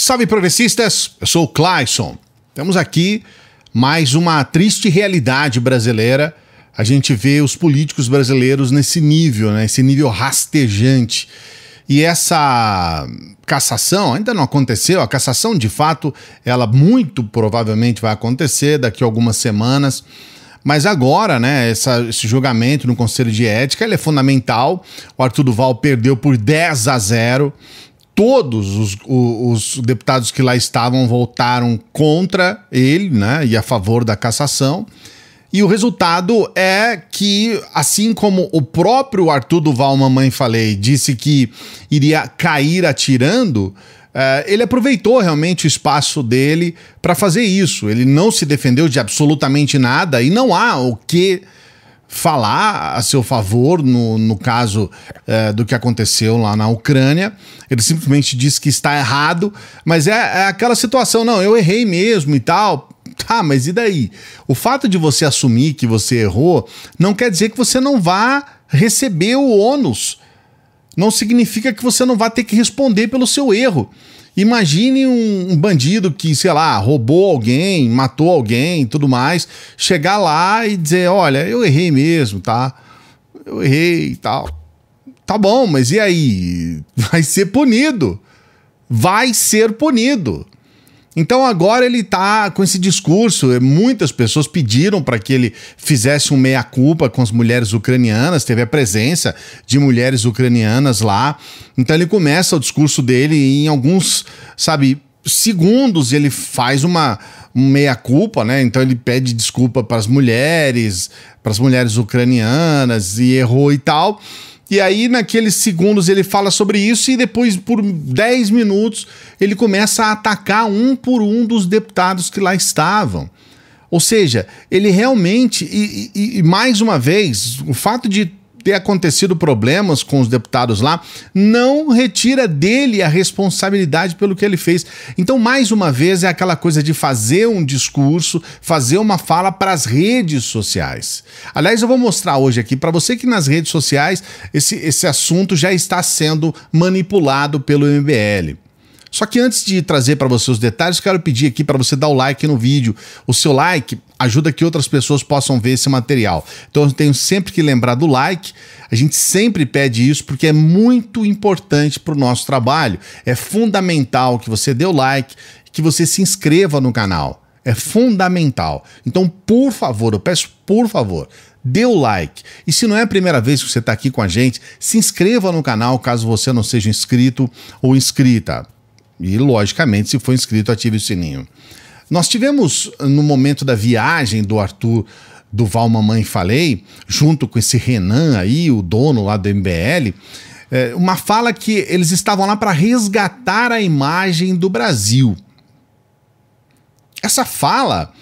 Salve progressistas, eu sou o Clayson. Temos aqui mais uma triste realidade brasileira. A gente vê os políticos brasileiros nesse nível, né? Esse nível rastejante. E essa cassação ainda não aconteceu. A cassação, de fato, ela muito provavelmente vai acontecer daqui a algumas semanas. Mas agora, né, essa, esse julgamento no Conselho de Ética é fundamental. O Arthur Duval perdeu por 10 a 0 todos os, os, deputados que lá estavam votaram contra ele né, e a favor da cassação. E o resultado é que, assim como o próprio Arthur Duval Mamãe Falei disse que iria cair atirando, Uh, ele aproveitou realmente o espaço dele para fazer isso. Ele não se defendeu de absolutamente nada e não há o que falar a seu favor no, no caso é, do que aconteceu lá na Ucrânia. Ele simplesmente diz que está errado, mas é, é aquela situação, não, eu errei mesmo e tal. Tá, mas e daí? O fato de você assumir que você errou não quer dizer que você não vá receber o ônus. Não significa que você não vá ter que responder pelo seu erro. Imagine um, bandido que, sei lá, roubou alguém, matou alguém e tudo mais, chegar lá e dizer: olha, eu errei mesmo, tá? Eu errei e tal. Tá bom, mas e aí? Vai ser punido. Vai ser punido. Então agora ele tá com esse discurso. É, muitas pessoas pediram para que ele fizesse um meia-culpa com as mulheres ucranianas, teve a presença de mulheres ucranianas lá. Então ele começa o discurso dele e em alguns, sabe, segundos ele faz uma meia-culpa, né? Então ele pede desculpa para as mulheres, para as mulheres ucranianas e errou e tal. E aí, naqueles segundos, ele fala sobre isso e depois, por 10 minutos, ele começa a atacar um por um dos deputados que lá estavam. Ou seja, ele realmente, e, e, e mais uma vez, o fato de ter acontecido problemas com os deputados lá, não retira dele a responsabilidade pelo que ele fez. Então, mais uma vez, é aquela coisa de fazer um discurso, fazer uma fala para as redes sociais. Aliás, eu vou mostrar hoje aqui para você que nas redes sociais esse, esse assunto já está sendo manipulado pelo MBL. Só que antes de trazer para você os detalhes, quero pedir aqui para você dar o like no vídeo. O seu like ajuda que outras pessoas possam ver esse material. Então eu tenho sempre que lembrar do like. A gente sempre pede isso porque é muito importante para o nosso trabalho. É fundamental que você dê o like, que você se inscreva no canal. É fundamental. Então, por favor, eu peço por favor, dê o like. E se não é a primeira vez que você está aqui com a gente, se inscreva no canal caso você não seja inscrito ou inscrita. E, logicamente, se for inscrito, ative o sininho. Nós tivemos, no momento da viagem do Arthur do Val Mamãe Falei, junto com esse Renan aí, o dono lá do MBL, é, uma fala que eles estavam lá para resgatar a imagem do Brasil. Essa fala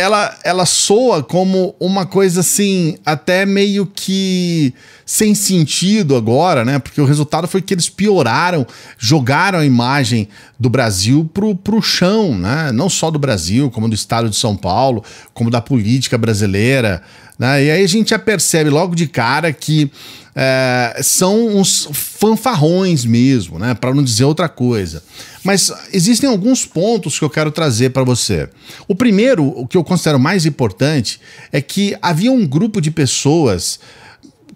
ela, ela soa como uma coisa assim, até meio que sem sentido agora, né? Porque o resultado foi que eles pioraram, jogaram a imagem do Brasil pro, pro chão, né? Não só do Brasil, como do estado de São Paulo, como da política brasileira, né? E aí a gente já percebe logo de cara que é, são uns fanfarrões mesmo, né? Para não dizer outra coisa. Mas existem alguns pontos que eu quero trazer para você. O primeiro, o que eu considero mais importante, é que havia um grupo de pessoas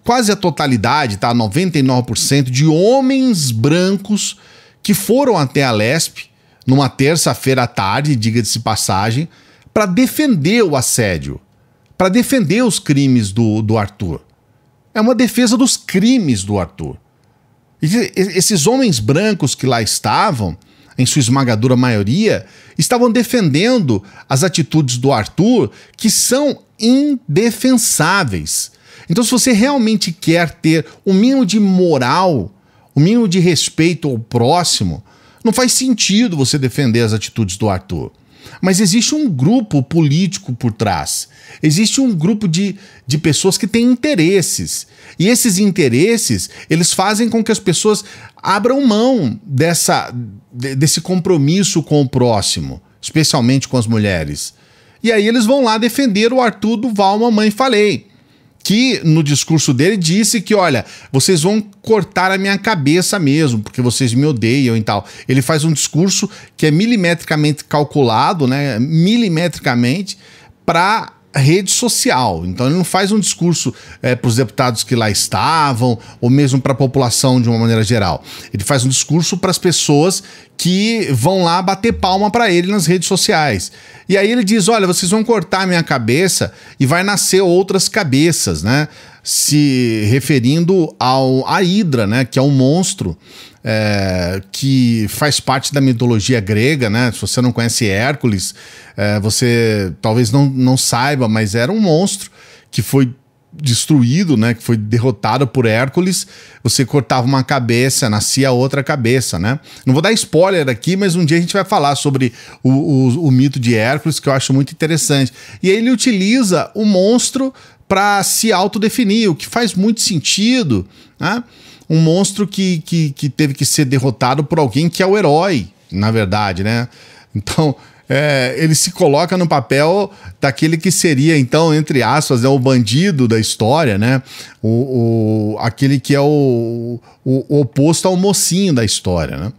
quase a totalidade, tá? 99% de homens brancos que foram até a Lesp numa terça-feira à tarde, diga-se passagem, para defender o assédio, para defender os crimes do, do Arthur é uma defesa dos crimes do Arthur. E esses homens brancos que lá estavam, em sua esmagadora maioria, estavam defendendo as atitudes do Arthur que são indefensáveis. Então, se você realmente quer ter o um mínimo de moral, o um mínimo de respeito ao próximo, não faz sentido você defender as atitudes do Arthur. Mas existe um grupo político por trás. Existe um grupo de, de pessoas que têm interesses. E esses interesses, eles fazem com que as pessoas abram mão dessa, desse compromisso com o próximo, especialmente com as mulheres. E aí eles vão lá defender o Arthur do Val Mamãe Falei que no discurso dele disse que, olha, vocês vão cortar a minha cabeça mesmo, porque vocês me odeiam e tal. Ele faz um discurso que é milimetricamente calculado, né, milimetricamente, para rede social. Então ele não faz um discurso é, para os deputados que lá estavam, ou mesmo para a população de uma maneira geral. Ele faz um discurso para as pessoas que vão lá bater palma para ele nas redes sociais. E aí ele diz: olha, vocês vão cortar minha cabeça e vai nascer outras cabeças, né? Se referindo ao a Hidra, né? Que é um monstro é, que faz parte da mitologia grega, né? Se você não conhece Hércules, é, você talvez não, não saiba, mas era um monstro que foi destruído, né, que foi derrotado por Hércules, você cortava uma cabeça, nascia outra cabeça, né? Não vou dar spoiler aqui, mas um dia a gente vai falar sobre o, o, o mito de Hércules, que eu acho muito interessante. E ele utiliza o monstro para se autodefinir, o que faz muito sentido, né? um monstro que, que, que teve que ser derrotado por alguém que é o herói, na verdade, né? Então, é, ele se coloca no papel daquele que seria, então, entre aspas, é o bandido da história, né? O, o aquele que é o, o, o, oposto ao mocinho da história, né?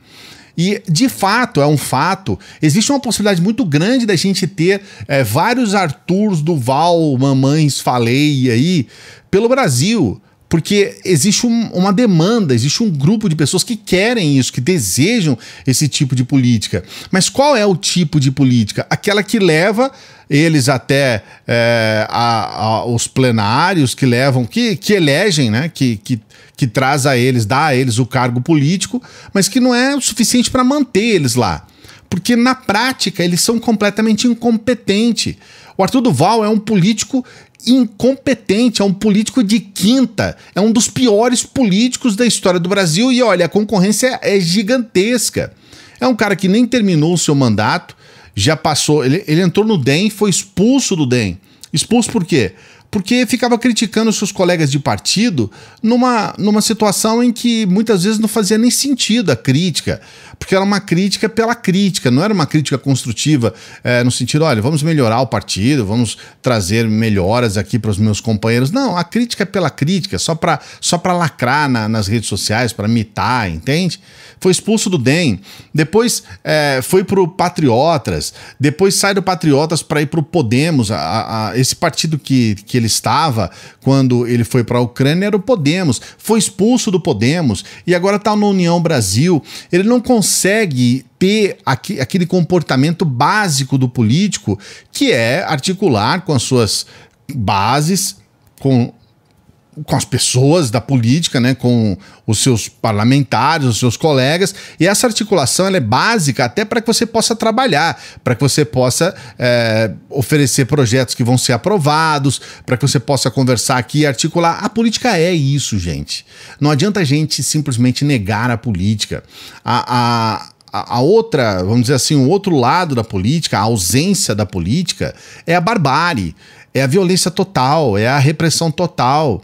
E, de fato, é um fato, existe uma possibilidade muito grande da gente ter é, vários Arturs Duval, Mamães Falei aí pelo Brasil porque existe um, uma demanda, existe um grupo de pessoas que querem isso, que desejam esse tipo de política. Mas qual é o tipo de política? Aquela que leva eles até é, a, a, os plenários, que levam, que, que elegem, né? que, que, que traz a eles, dá a eles o cargo político, mas que não é o suficiente para manter eles lá. Porque na prática eles são completamente incompetentes. O Arthur Duval é um político incompetente, é um político de quinta, é um dos piores políticos da história do Brasil e olha, a concorrência é gigantesca. É um cara que nem terminou o seu mandato, já passou, ele, ele entrou no DEM, foi expulso do DEM. Expulso por quê? Porque ficava criticando seus colegas de partido numa, numa situação em que muitas vezes não fazia nem sentido a crítica porque era uma crítica pela crítica, não era uma crítica construtiva, é, no sentido, olha, vamos melhorar o partido, vamos trazer melhoras aqui para os meus companheiros. Não, a crítica é pela crítica, só para só lacrar na, nas redes sociais, para mitar, entende? Foi expulso do DEM, depois é, foi para o Patriotas, depois sai do Patriotas para ir para o Podemos, a, a, esse partido que, que ele estava quando ele foi para a Ucrânia era o Podemos, foi expulso do Podemos e agora está no União Brasil. Ele não consegue consegue ter aqui, aquele comportamento básico do político, que é articular com as suas bases, com com as pessoas da política, né, com os seus parlamentares, os seus colegas, e essa articulação é básica até para que você possa trabalhar, para que você possa é, oferecer projetos que vão ser aprovados, para que você possa conversar aqui e articular. A política é isso, gente. Não adianta a gente simplesmente negar a política. a, a a outra, vamos dizer assim, o outro lado da política, a ausência da política, é a barbárie, é a violência total, é a repressão total.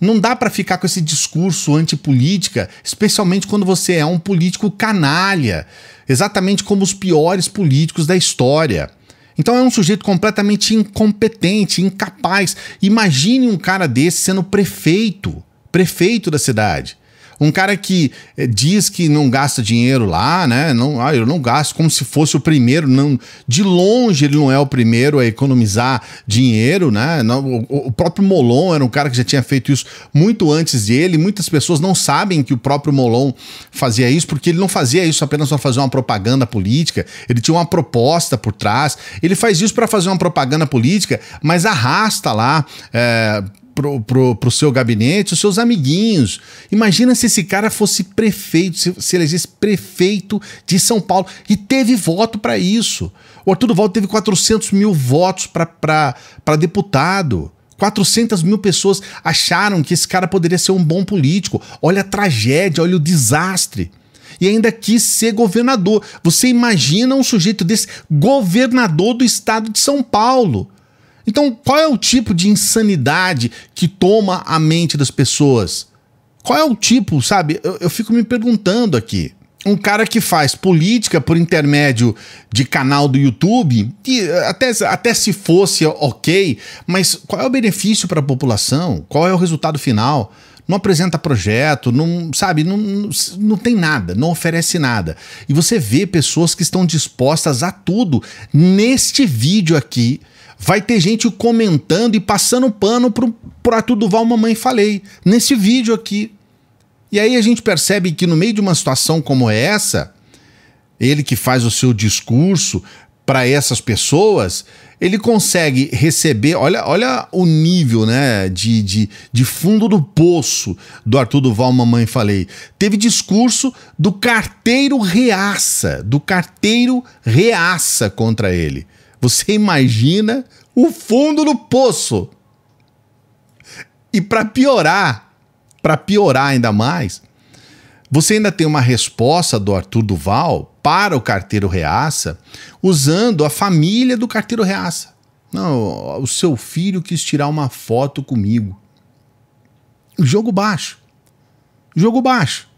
Não dá para ficar com esse discurso antipolítica, especialmente quando você é um político canalha, exatamente como os piores políticos da história. Então é um sujeito completamente incompetente, incapaz. Imagine um cara desse sendo prefeito, prefeito da cidade. Um cara que eh, diz que não gasta dinheiro lá, né? Não, ah, eu não gasto como se fosse o primeiro. Não, de longe ele não é o primeiro a economizar dinheiro, né? Não, o, o, próprio Molon era um cara que já tinha feito isso muito antes dele. Muitas pessoas não sabem que o próprio Molon fazia isso, porque ele não fazia isso apenas para fazer uma propaganda política. Ele tinha uma proposta por trás. Ele faz isso para fazer uma propaganda política, mas arrasta lá. É, pro, pro, pro seu gabinete, os seus amiguinhos. Imagina se esse cara fosse prefeito, se, se elegesse prefeito de São Paulo. E teve voto para isso. O Arthur Duval teve 400 mil votos para deputado. 400 mil pessoas acharam que esse cara poderia ser um bom político. Olha a tragédia, olha o desastre. E ainda quis ser governador. Você imagina um sujeito desse governador do estado de São Paulo? Então, qual é o tipo de insanidade que toma a mente das pessoas? Qual é o tipo, sabe? Eu, eu fico me perguntando aqui. Um cara que faz política por intermédio de canal do YouTube, e eh, até, até se fosse ok, mas qual é o benefício para a população? Qual é o resultado final? não apresenta projeto, não sabe, não, não, não tem nada, não oferece nada. E você vê pessoas que estão dispostas a tudo neste vídeo aqui vai ter gente comentando e passando pano pro, pro tudo Val Mamãe Falei, nesse vídeo aqui. E aí a gente percebe que no meio de uma situação como essa, ele que faz o seu discurso para essas pessoas, ele consegue receber, olha, olha o nível né, de, de, de fundo do poço do Arthur Duval, Mamãe Falei. Teve discurso do carteiro reaça, do carteiro reaça contra ele. Você imagina o fundo do poço. E para piorar, para piorar ainda mais, você ainda tem uma resposta do Arthur Duval para o carteiro Reaça, usando a família do carteiro Reaça. Não, o seu filho quis tirar uma foto comigo. Jogo baixo. Jogo baixo.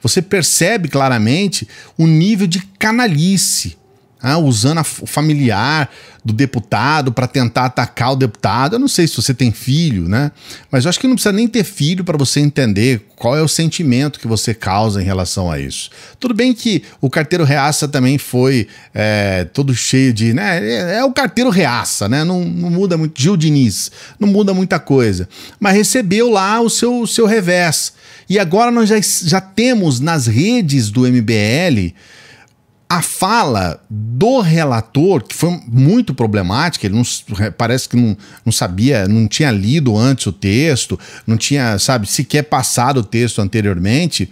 Você percebe claramente o nível de canalice ah, usando o familiar do deputado para tentar atacar o deputado. Eu não sei se você tem filho, né? Mas eu acho que não precisa nem ter filho para você entender qual é o sentimento que você causa em relação a isso. Tudo bem que o carteiro reaça também foi é, todo cheio de. Né? É, é, o carteiro reaça, né? Não, não muda muito. Gil Diniz, não muda muita coisa. Mas recebeu lá o seu, o seu revés. E agora nós já, já temos nas redes do MBL a fala do relator, que foi muito problemática, ele não, parece que não, não sabia, não tinha lido antes o texto, não tinha, sabe, sequer passado o texto anteriormente,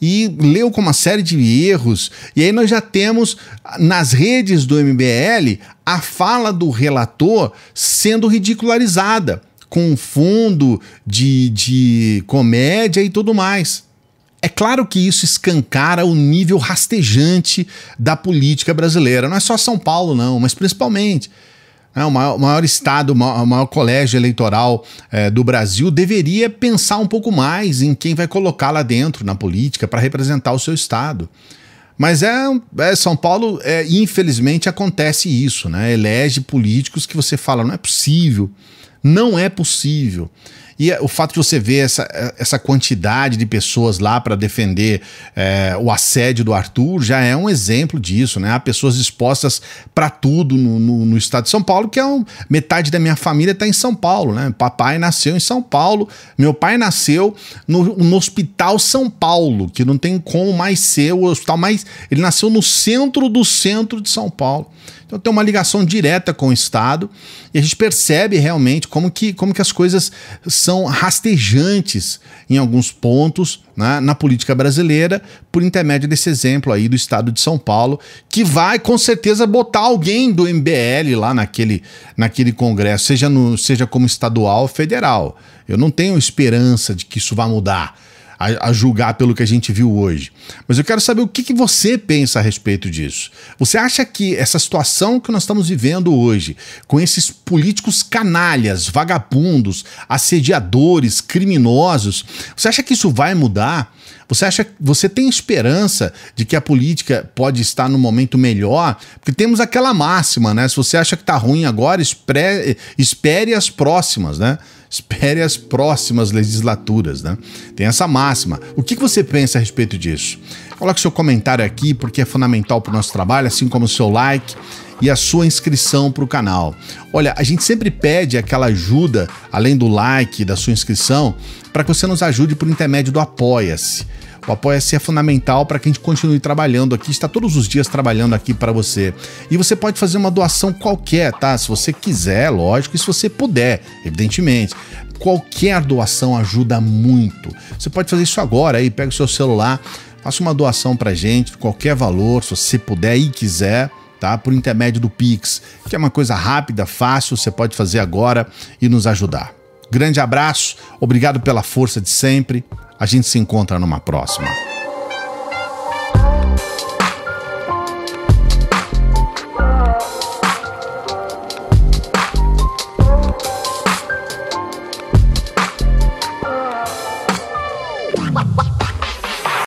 e leu com uma série de erros. E aí nós já temos nas redes do MBL a fala do relator sendo ridicularizada, com fundo de, de comédia e tudo mais. É claro que isso escancara o nível rastejante da política brasileira. Não é só São Paulo, não, mas principalmente. Né, o, maior, maior estado, o maior, maior colégio eleitoral é, do Brasil deveria pensar um pouco mais em quem vai colocar lá dentro na política para representar o seu estado. Mas é, é São Paulo, é, infelizmente, acontece isso, né? Elege políticos que você fala, não é possível, não é possível. E eh, o fato de você ver essa, eh, essa quantidade de pessoas lá para defender é, o assédio do Arthur já é um exemplo disso, né? Há pessoas dispostas para tudo no, no, no, estado de São Paulo, que é um, metade da minha família está em São Paulo, né? Papai nasceu em São Paulo, meu pai nasceu no, no Hospital São Paulo, que não tem como mais ser o hospital mais. Ele nasceu no centro do centro de São Paulo. Então tem uma ligação direta com o Estado e a gente percebe realmente como que, como que as coisas são rastejantes em alguns pontos né, na política brasileira por intermédio desse exemplo aí do Estado de São Paulo, que vai com certeza botar alguém do MBL lá naquele, naquele congresso, seja, no, seja como estadual ou federal. Eu não tenho esperança de que isso vá mudar a, a, julgar pelo que a gente viu hoje. Mas eu quero saber o que, que você pensa a respeito disso. Você acha que essa situação que nós estamos vivendo hoje, com esses políticos canalhas, vagabundos, assediadores, criminosos, você acha que isso vai mudar? Você acha, que você tem esperança de que a política pode estar no momento melhor? Porque temos aquela máxima, né? Se você acha que está ruim agora, espere, espere as próximas, né? Espere as próximas legislaturas, né? Tem essa máxima. O que, que você pensa a respeito disso? Coloque seu comentário aqui, porque é fundamental para o nosso trabalho, assim como o seu like e a sua inscrição para o canal. Olha, a gente sempre pede aquela ajuda, além do like, da sua inscrição, para que você nos ajude por intermédio do Apoia-se. O Apoia-se é fundamental para que a gente continue trabalhando aqui, está todos os dias trabalhando aqui para você. E você pode fazer uma doação qualquer, tá? Se você quiser, lógico, e se você puder, evidentemente. Qualquer doação ajuda muito. Você pode fazer isso agora aí, pega o seu celular, faça uma doação para gente, qualquer valor, se você puder e quiser tá? Por intermédio do Pix, que é uma coisa rápida, fácil, você pode fazer agora e nos ajudar. Grande abraço, obrigado pela força de sempre. A gente se encontra numa próxima.